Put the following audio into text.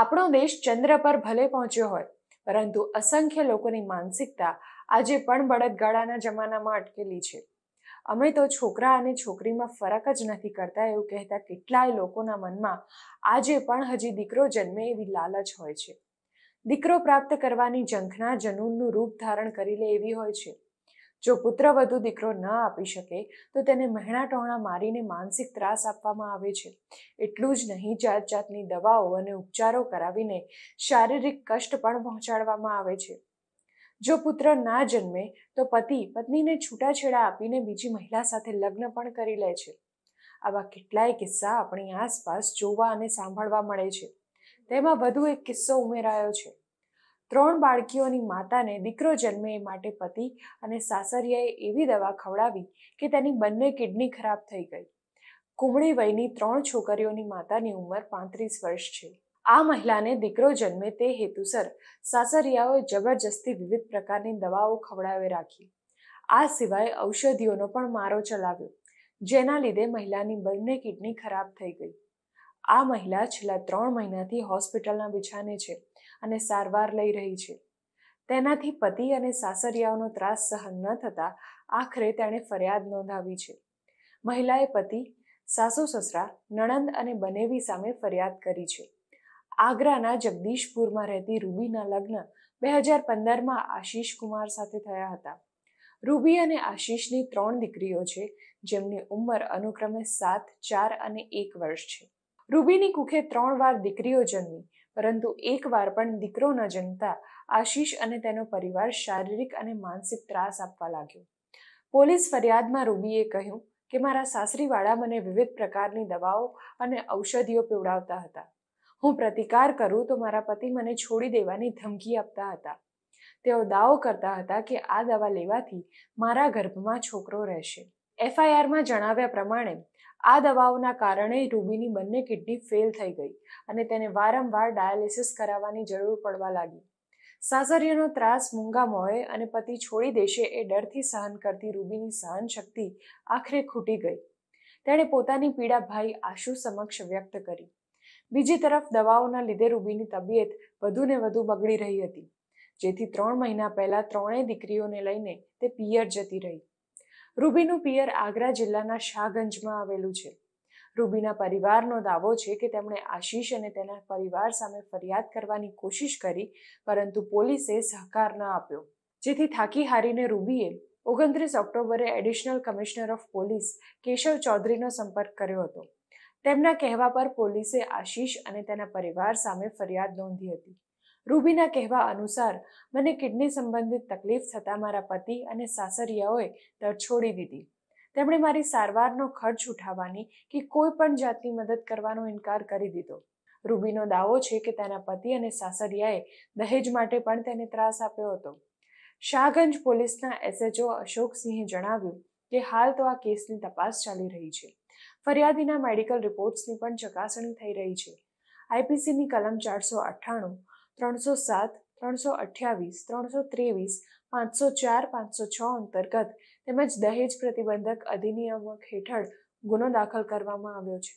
આપણો દેશ ચંદ્ર પર ભલે પહોંચ્યો હોય પરંતુ અસંખ્ય લોકોની માનસિકતા આજે પણ બળદગાડાના જમાનામાં અટકેલી છે અમે તો છોકરા અને છોકરીમાં ફરક જ નથી કરતા એવું કહેતા કેટલાય લોકોના મનમાં આજે પણ હજી દીકરો જન્મે એવી લાલચ હોય છે દીકરો પ્રાપ્ત કરવાની ઝંખના જનૂનનું રૂપ ધારણ કરી લે એવી હોય છે જો પુત્ર વધુ દીકરો ન આપી શકે તો તેને મહેણા ટોણા મારીને માનસિક ત્રાસ આપવામાં આવે છે એટલું જ નહીં જાત જાતની દવાઓ અને ઉપચારો કરાવીને શારીરિક કષ્ટ પણ પહોંચાડવામાં આવે છે જો પુત્ર ના જન્મે તો પતિ પત્નીને છૂટાછેડા આપીને બીજી મહિલા સાથે લગ્ન પણ કરી લે છે આવા કેટલાય કિસ્સા આપણી આસપાસ જોવા અને સાંભળવા મળે છે તેમાં વધુ એક કિસ્સો ઉમેરાયો છે ત્રણ બાળકીઓની માતાને દીકરો જન્મે એ માટે પતિ અને સાસરિયાએ એવી દવા ખવડાવી કે તેની બંને કિડની ખરાબ થઈ ગઈ કુમળી વયની ત્રણ છોકરીઓની માતાની ઉંમર પાંત્રીસ વર્ષ છે આ મહિલાને દીકરો જન્મે તે હેતુસર સાસરિયાઓએ જબરજસ્તી વિવિધ પ્રકારની દવાઓ ખવડાવે રાખી આ સિવાય ઔષધિઓનો પણ મારો ચલાવ્યો જેના લીધે મહિલાની બંને કિડની ખરાબ થઈ ગઈ આ મહિલા છેલ્લા ત્રણ મહિનાથી હોસ્પિટલના બિછાને છે અને સારવાર લઈ રહી છે તેનાથી પતિ અને સાસરિયાઓનો ત્રાસ સહન ન થતાં આખરે તેણે ફરિયાદ નોંધાવી છે મહિલાએ પતિ સાસુ સસરા નણંદ અને બનેવી સામે ફરિયાદ કરી છે આગ્રાના જગદીશપુરમાં રહેતી રૂબીના લગ્ન બે હજાર પંદરમાં આશીષ કુમાર સાથે થયા હતા રૂબી અને આશીષની ત્રણ દીકરીઓ છે જેમની ઉંમર અનુક્રમે સાત ચાર અને એક વર્ષ છે રૂબીની કુખે ત્રણ વાર દીકરીઓ જન્મી પરંતુ એકવાર પણ દીકરો ન જન્મતા આશીષ અને તેનો પરિવાર શારીરિક અને માનસિક ત્રાસ આપવા લાગ્યો પોલીસ ફરિયાદમાં રૂબીએ કહ્યું કે મારા સાસરીવાળા મને વિવિધ પ્રકારની દવાઓ અને ઔષધિઓ પીવડાવતા હતા હું પ્રતિકાર કરું તો મારા પતિ મને છોડી દેવાની ધમકી આપતા હતા તેઓ દાવો કરતા હતા કે આ દવા લેવાથી મારા ગર્ભમાં છોકરો રહેશે એફઆઈઆરમાં જણાવ્યા પ્રમાણે આ દવાઓના કારણે રૂબીની બંને કિડની ફેલ થઈ ગઈ અને તેને વારંવાર ડાયાલિસિસ કરાવવાની જરૂર પડવા લાગી સાસરિયાનો ત્રાસ મૂંગા મોએ અને પતિ છોડી દેશે એ ડરથી સહન કરતી રૂબીની સહન શક્તિ આખરે ખૂટી ગઈ તેણે પોતાની પીડા ભાઈ આશુ સમક્ષ વ્યક્ત કરી બીજી તરફ દવાઓના લીધે રૂબીની તબિયત વધુને વધુ બગડી રહી હતી જેથી ત્રણ મહિના પહેલા ત્રણેય દીકરીઓને લઈને તે પિયર જતી રહી રૂબીનું પિયર આગ્રા જિલ્લાના શાહગંજમાં આવેલું છે રૂબીના પરિવારનો દાવો છે કે તેમણે આશીષ અને તેના પરિવાર સામે ફરિયાદ કરવાની કોશિશ કરી પરંતુ પોલીસે સહકાર ન આપ્યો જેથી થાકી હારીને રૂબીએ ઓગણત્રીસ ઓક્ટોબરે additional commissioner of police Keshav ચૌધરીનો સંપર્ક કર્યો હતો તેમના કહેવા પર પોલીસે આશીષ અને તેના પરિવાર સામે ફરિયાદ નોંધી હતી રૂબીના કહેવા અનુસાર મને કિડની સંબંધિત તકલીફ થતાં મારા પતિ અને સાસરિયાઓએ તર છોડી દીધી તેમણે મારી સારવારનો ખર્ચ ઉઠાવવાની કે કોઈ પણ જાતની મદદ કરવાનો ઇનકાર કરી દીધો રૂબીનો દાવો છે કે તેના પતિ અને સાસરિયાએ દહેજ માટે પણ તેને ત્રાસ આપ્યો હતો શાહગંજ પોલીસના એસએચઓ અશોકસિંહે જણાવ્યું કે હાલ તો આ કેસની તપાસ ચાલી રહી છે ફરિયાદીના મેડિકલ રિપોર્ટ્સની પણ ચકાસણી થઈ રહી છે આઈપીસીની કલમ ચારસો અઠ્ઠાણું ત્રણસો સાત ત્રણસો અઠ્યાવીસ ત્રણસો ત્રેવીસ પાંચસો ચાર પાંચસો છ અંતર્ગત તેમજ દહેજ પ્રતિબંધક અધિનિયમક હેઠળ ગુનો દાખલ કરવામાં આવ્યો છે